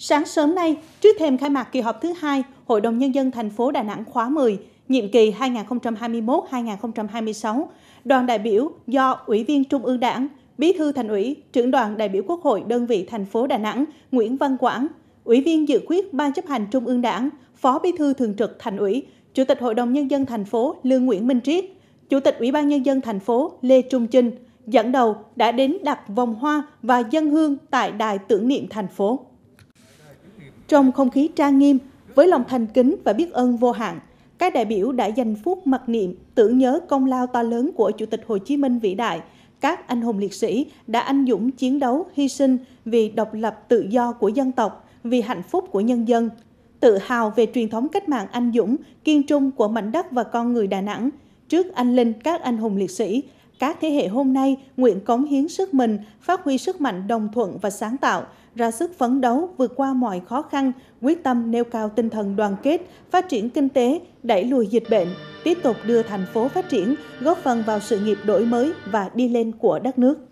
Sáng sớm nay, trước thêm khai mạc kỳ họp thứ hai Hội đồng Nhân dân thành phố Đà Nẵng khóa 10, nhiệm kỳ 2021-2026, đoàn đại biểu do Ủy viên Trung ương Đảng, Bí thư Thành ủy, trưởng đoàn đại biểu Quốc hội đơn vị thành phố Đà Nẵng Nguyễn Văn Quảng, Ủy viên dự quyết Ban chấp hành Trung ương Đảng, Phó Bí thư Thường trực Thành ủy, Chủ tịch Hội đồng Nhân dân thành phố Lương Nguyễn Minh Triết, Chủ tịch Ủy ban Nhân dân thành phố Lê Trung Trinh, dẫn đầu đã đến đặt vòng hoa và dân hương tại đài tưởng niệm thành phố. Trong không khí trang nghiêm, với lòng thành kính và biết ơn vô hạn, các đại biểu đã dành phút mặc niệm tưởng nhớ công lao to lớn của Chủ tịch Hồ Chí Minh vĩ đại, các anh hùng liệt sĩ đã anh dũng chiến đấu, hy sinh vì độc lập tự do của dân tộc, vì hạnh phúc của nhân dân, tự hào về truyền thống cách mạng anh dũng, kiên trung của mảnh đất và con người Đà Nẵng. Trước anh linh các anh hùng liệt sĩ, các thế hệ hôm nay nguyện cống hiến sức mình, phát huy sức mạnh đồng thuận và sáng tạo, ra sức phấn đấu vượt qua mọi khó khăn, quyết tâm nêu cao tinh thần đoàn kết, phát triển kinh tế, đẩy lùi dịch bệnh, tiếp tục đưa thành phố phát triển, góp phần vào sự nghiệp đổi mới và đi lên của đất nước.